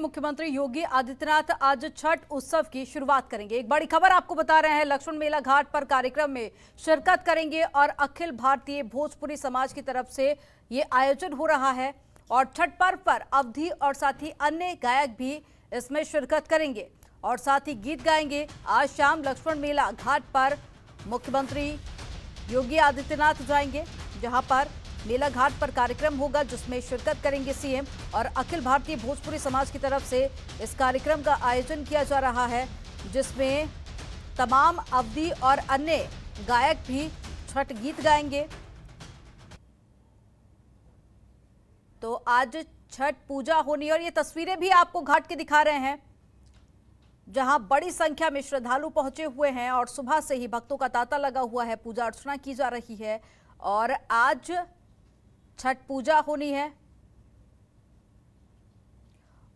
मुख्यमंत्री योगी आदित्यनाथ आज छठ उत्सव की शुरुआत करेंगे एक बड़ी खबर आपको बता रहे हैं लक्ष्मण मेला घाट पर कार्यक्रम में शिरकत करेंगे और अखिल भारतीय भोजपुरी समाज की तरफ से ये आयोजन हो रहा है और छठ पर्व पर अवधि और साथ ही अन्य गायक भी इसमें शिरकत करेंगे और साथ ही गीत गाएंगे आज शाम लक्ष्मण मेला घाट पर मुख्यमंत्री योगी आदित्यनाथ जाएंगे जहाँ पर मेला घाट पर कार्यक्रम होगा जिसमें शिरकत करेंगे सीएम और अखिल भारतीय भोजपुरी समाज की तरफ से इस कार्यक्रम का आयोजन किया जा रहा है जिसमें तमाम अवधि और अन्य गायक भी छठ गीत गाएंगे तो आज छठ पूजा होनी और ये तस्वीरें भी आपको घाट के दिखा रहे हैं जहां बड़ी संख्या में श्रद्धालु पहुंचे हुए हैं और सुबह से ही भक्तों का तांता लगा हुआ है पूजा अर्चना की जा रही है और आज छठ पूजा होनी है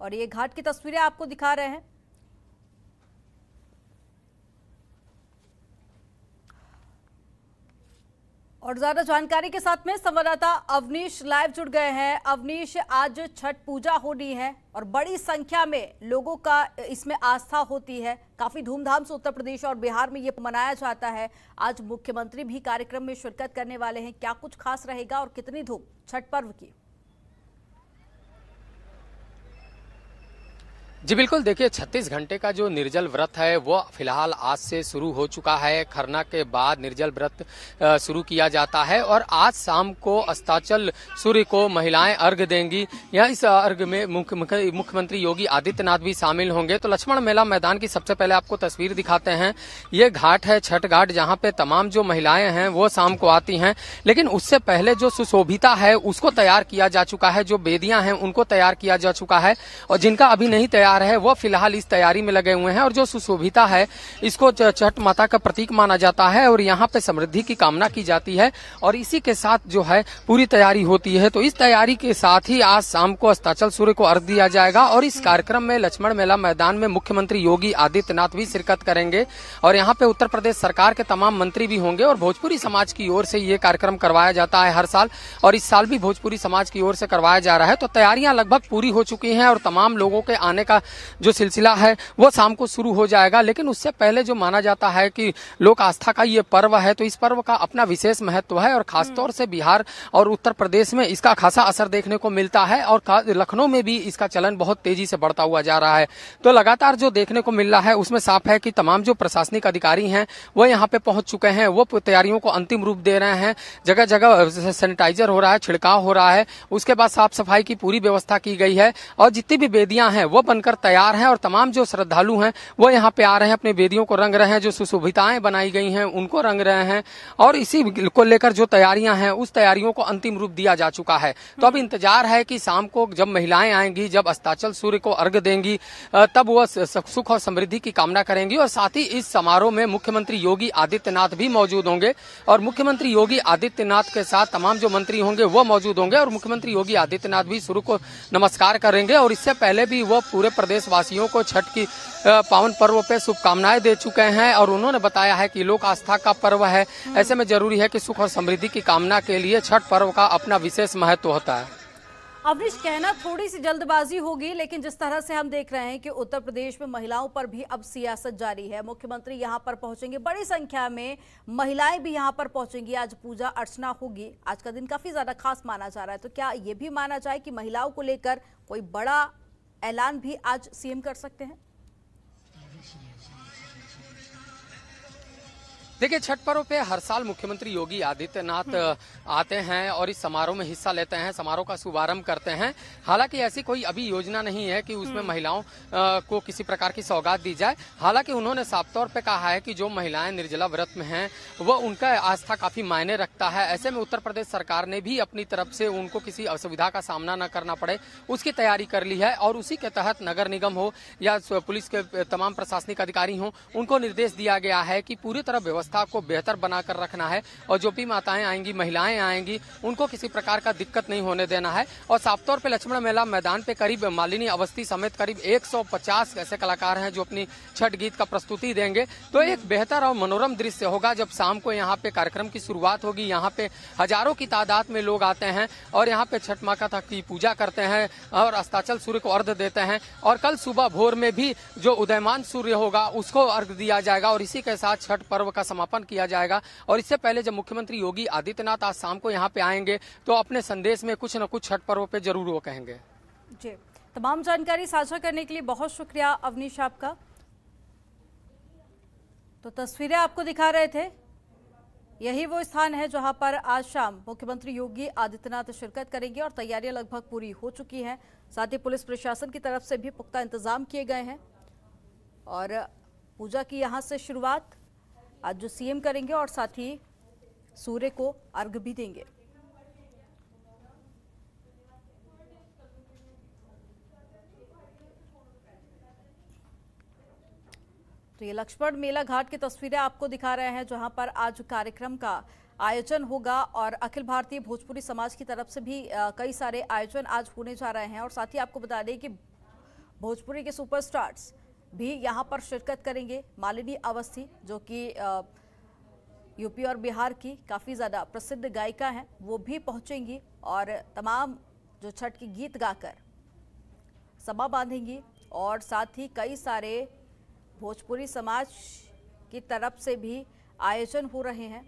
और ये घाट की तस्वीरें आपको दिखा रहे हैं और ज्यादा जानकारी के साथ में संवाददाता अवनीश लाइव जुड़ गए हैं अवनीश आज छठ पूजा होनी है और बड़ी संख्या में लोगों का इसमें आस्था होती है काफी धूमधाम से उत्तर प्रदेश और बिहार में ये मनाया जाता है आज मुख्यमंत्री भी कार्यक्रम में शिरकत करने वाले हैं क्या कुछ खास रहेगा और कितनी धूम छठ पर्व की जी बिल्कुल देखिए 36 घंटे का जो निर्जल व्रत है वो फिलहाल आज से शुरू हो चुका है खरना के बाद निर्जल व्रत शुरू किया जाता है और आज शाम को अस्ताचल सूर्य को महिलाएं अर्घ देंगी या इस अर्घ में मुख्यमंत्री योगी आदित्यनाथ भी शामिल होंगे तो लक्ष्मण मेला मैदान की सबसे पहले आपको तस्वीर दिखाते हैं ये घाट है छठ घाट जहाँ पे तमाम जो महिलाएं हैं वो शाम को आती हैं लेकिन उससे पहले जो सुशोभिता है उसको तैयार किया जा चुका है जो बेदियां हैं उनको तैयार किया जा चुका है और जिनका अभी नहीं तैयार तैयार है वह फिलहाल इस तैयारी में लगे हुए हैं और जो सुशोभिता है इसको छठ माता का प्रतीक माना जाता है और यहाँ पे समृद्धि की कामना की जाती है और इसी के साथ जो है पूरी तैयारी होती है तो इस तैयारी के साथ ही आज शाम को अस्ताचल सूर्य को अर्घ दिया जाएगा और इस कार्यक्रम में लक्ष्मण मेला मैदान में मुख्यमंत्री योगी आदित्यनाथ भी शिरकत करेंगे और यहाँ पे उत्तर प्रदेश सरकार के तमाम मंत्री भी होंगे और भोजपुरी समाज की ओर से ये कार्यक्रम करवाया जाता है हर साल और इस साल भी भोजपुरी समाज की ओर से करवाया जा रहा है तो तैयारियां लगभग पूरी हो चुकी हैं और तमाम लोगों के आने का का जो सिलसिला है वो शाम को शुरू हो जाएगा लेकिन उससे पहले जो माना जाता है कि लोक आस्था का ये पर्व है तो इस पर्व का अपना विशेष महत्व है और खासतौर से बिहार और उत्तर प्रदेश में इसका खासा असर देखने को मिलता है और लखनऊ में भी इसका चलन बहुत तेजी से बढ़ता हुआ जा रहा है तो लगातार जो देखने को मिल रहा है उसमें साफ है कि तमाम जो प्रशासनिक अधिकारी हैं वह यहाँ पे पहुंच चुके हैं वो तैयारियों को अंतिम रूप दे रहे हैं जगह जगह सैनिटाइजर हो रहा है छिड़काव हो रहा है उसके बाद साफ सफाई की पूरी व्यवस्था की गई है और जितनी भी बेदियां हैं वो बनकर लेकर तैयार है और तमाम जो श्रद्धालु हैं वो यहाँ पे आ रहे हैं अपने वेदियों को रंग रहे हैं जो सुशोभिताएं बनाई गई हैं उनको रंग रहे हैं और इसी को लेकर जो तैयारियां हैं उस तैयारियों को अंतिम रूप दिया जा चुका है तो अब इंतजार है कि शाम को जब महिलाएं आएंगी जब अस्ताचल सूर्य को अर्घ देंगी तब वह सुख और समृद्धि की कामना करेंगी और साथ ही इस समारोह में मुख्यमंत्री योगी आदित्यनाथ भी मौजूद होंगे और मुख्यमंत्री योगी आदित्यनाथ के साथ तमाम जो मंत्री होंगे वो मौजूद होंगे और मुख्यमंत्री योगी आदित्यनाथ भी सूर्य को नमस्कार करेंगे और इससे पहले भी वो पूरे प्रदेशवासियों को छठ की पावन पर्व पे शुभकामनाएं दे चुके हैं और उन्होंने बताया है कि लोक आस्था का पर्व है ऐसे में जरूरी है कि सुख और समृद्धि की कामना के लिए छठ पर्व का अपना विशेष महत्व होता है अवनीश कहना थोड़ी सी जल्दबाजी होगी लेकिन जिस तरह से हम देख रहे हैं कि उत्तर प्रदेश में महिलाओं पर भी अब सियासत जारी है मुख्यमंत्री यहां पर पहुंचेंगे बड़ी संख्या में महिलाएं भी यहां पर पहुंचेंगी आज पूजा अर्चना होगी आज का दिन काफी ज्यादा खास माना जा रहा है तो क्या ये भी माना जाए कि महिलाओं को लेकर कोई बड़ा ऐलान भी आज सीएम कर सकते हैं देखिए छठ पर्व पे हर साल मुख्यमंत्री योगी आदित्यनाथ हम्म। आते हैं और इस समारोह में हिस्सा लेते हैं समारोह का शुभारंभ करते हैं हालांकि ऐसी कोई अभी योजना नहीं है कि उसमें हम्म। महिलाओं को किसी प्रकार की सौगात दी जाए हालांकि उन्होंने साफ तौर पर कहा है कि जो महिलाएं निर्जला व्रत में हैं वह उनका आस्था काफी मायने रखता है ऐसे में उत्तर प्रदेश सरकार ने भी अपनी तरफ से उनको किसी असुविधा का सामना न करना पड़े उसकी तैयारी कर ली है और उसी के तहत नगर निगम हो या पुलिस के तमाम प्रशासनिक अधिकारी हों उनको निर्देश दिया गया है कि पूरी तरह व्यवस्था व्यवस्था को बेहतर बनाकर रखना है और जो भी माताएं आएंगी महिलाएं आएंगी उनको किसी प्रकार का दिक्कत नहीं होने देना है और साफ तौर पर लक्ष्मण मेला मैदान पे करीब मालिनी अवस्थी समेत करीब 150 ऐसे कलाकार हैं जो अपनी छठ गीत का प्रस्तुति देंगे तो एक बेहतर और मनोरम दृश्य होगा जब शाम को यहाँ पे कार्यक्रम की शुरुआत होगी यहाँ पे हजारों की तादाद में लोग आते हैं और यहाँ पे छठ माता की पूजा करते हैं और अस्ताचल सूर्य को अर्ध देते हैं और कल सुबह भोर में भी जो उदयमान सूर्य होगा उसको अर्घ दिया जाएगा और इसी के साथ छठ पर्व का समापन समापन किया जाएगा और इससे पहले जब मुख्यमंत्री योगी आदित्यनाथ आज शाम को यहाँ पे आएंगे तो अपने संदेश में कुछ न कुछ छठ पर्व पे जरूर वो कहेंगे जी तमाम जानकारी साझा करने के लिए बहुत शुक्रिया अवनीश आपका तो तस्वीरें आपको दिखा रहे थे यही वो स्थान है जहां पर आज शाम मुख्यमंत्री योगी आदित्यनाथ शिरकत करेंगे और तैयारियां लगभग पूरी हो चुकी हैं साथ ही पुलिस प्रशासन की तरफ से भी पुख्ता इंतजाम किए गए हैं और पूजा की यहां से शुरुआत आज जो सीएम करेंगे और साथ ही सूर्य को अर्घ भी देंगे तो ये लक्ष्मण मेला घाट की तस्वीरें आपको दिखा रहे हैं जहां पर आज कार्यक्रम का आयोजन होगा और अखिल भारतीय भोजपुरी समाज की तरफ से भी कई सारे आयोजन आज होने जा रहे हैं और साथ ही आपको बता दें कि भोजपुरी के सुपरस्टार्स भी यहाँ पर शिरकत करेंगे मालिनी अवस्थी जो कि यूपी और बिहार की काफ़ी ज़्यादा प्रसिद्ध गायिका हैं वो भी पहुँचेंगी और तमाम जो छठ के गीत गाकर समा बांधेंगी और साथ ही कई सारे भोजपुरी समाज की तरफ से भी आयोजन हो रहे हैं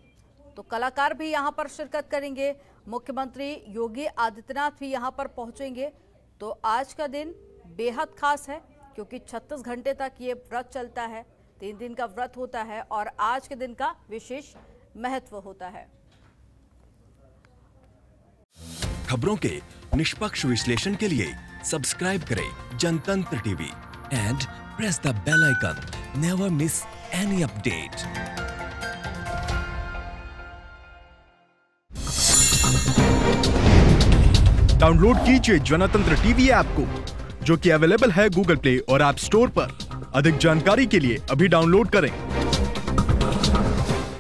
तो कलाकार भी यहाँ पर शिरकत करेंगे मुख्यमंत्री योगी आदित्यनाथ भी यहाँ पर पहुँचेंगे तो आज का दिन बेहद खास है क्योंकि 36 घंटे तक ये व्रत चलता है तीन दिन का व्रत होता है और आज के दिन का विशेष महत्व होता है खबरों के निष्पक्ष विश्लेषण के लिए सब्सक्राइब करें Jantantra TV and press the bell icon never miss any update download कीजिए जनतंत्र टीवी ऐप को जो कि अवेलेबल है गूगल प्ले और एप स्टोर पर। अधिक जानकारी के लिए अभी डाउनलोड करें